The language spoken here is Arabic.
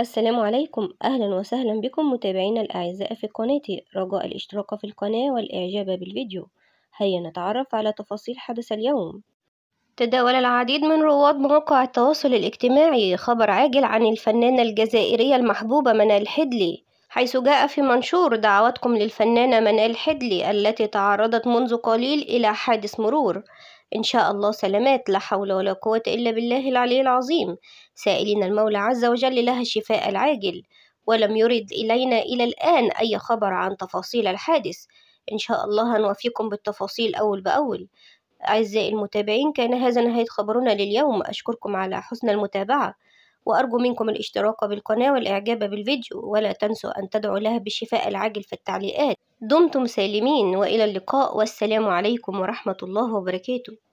السلام عليكم أهلا وسهلا بكم متابعينا الأعزاء في قناتي رجاء الاشتراك في القناة والإعجاب بالفيديو هيا نتعرف على تفاصيل حدث اليوم تداول العديد من رواد مواقع التواصل الاجتماعي خبر عاجل عن الفنانة الجزائرية المحبوبة منال حدلي حيث جاء في منشور دعوتكم للفنانة منال حدلي التي تعرضت منذ قليل إلى حادث مرور إن شاء الله سلامات لا حول ولا قوة إلا بالله العلي العظيم سائلين المولى عز وجل لها الشفاء العاجل ولم يرد إلينا إلى الآن أي خبر عن تفاصيل الحادث إن شاء الله هنوفيكم بالتفاصيل أول بأول أعزائي المتابعين كان هذا نهاية خبرنا لليوم أشكركم على حسن المتابعة وأرجو منكم الاشتراك بالقناة والإعجاب بالفيديو ولا تنسوا أن تدعوا لها بالشفاء العاجل في التعليقات دمتم سالمين وإلى اللقاء والسلام عليكم ورحمة الله وبركاته